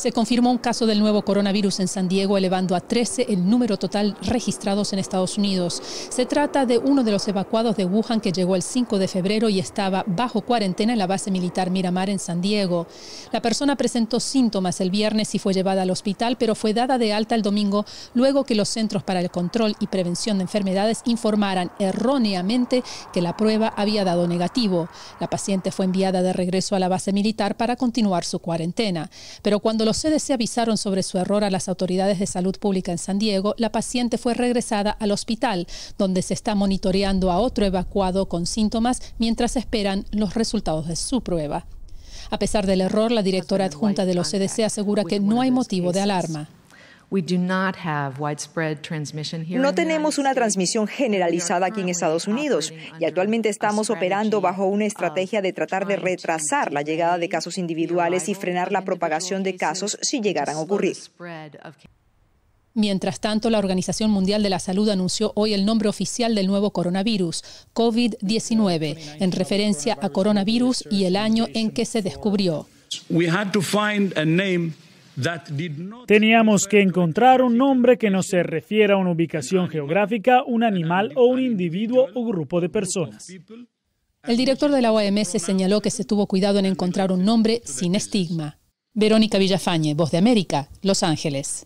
Se confirmó un caso del nuevo coronavirus en San Diego, elevando a 13 el número total registrados en Estados Unidos. Se trata de uno de los evacuados de Wuhan que llegó el 5 de febrero y estaba bajo cuarentena en la base militar Miramar en San Diego. La persona presentó síntomas el viernes y fue llevada al hospital, pero fue dada de alta el domingo luego que los Centros para el Control y Prevención de Enfermedades informaran erróneamente que la prueba había dado negativo. La paciente fue enviada de regreso a la base militar para continuar su cuarentena. Pero cuando los CDC avisaron sobre su error a las autoridades de salud pública en San Diego, la paciente fue regresada al hospital, donde se está monitoreando a otro evacuado con síntomas mientras esperan los resultados de su prueba. A pesar del error, la directora adjunta de los CDC asegura que no hay motivo de alarma. No tenemos una transmisión generalizada aquí en Estados Unidos y actualmente estamos operando bajo una estrategia de tratar de retrasar la llegada de casos individuales y frenar la propagación de casos si llegaran a ocurrir. Mientras tanto, la Organización Mundial de la Salud anunció hoy el nombre oficial del nuevo coronavirus, COVID-19, en referencia a coronavirus y el año en que se descubrió. We had to find a Teníamos que encontrar un nombre que no se refiera a una ubicación geográfica, un animal o un individuo o grupo de personas. El director de la OMS señaló que se tuvo cuidado en encontrar un nombre sin estigma. Verónica Villafañe, Voz de América, Los Ángeles.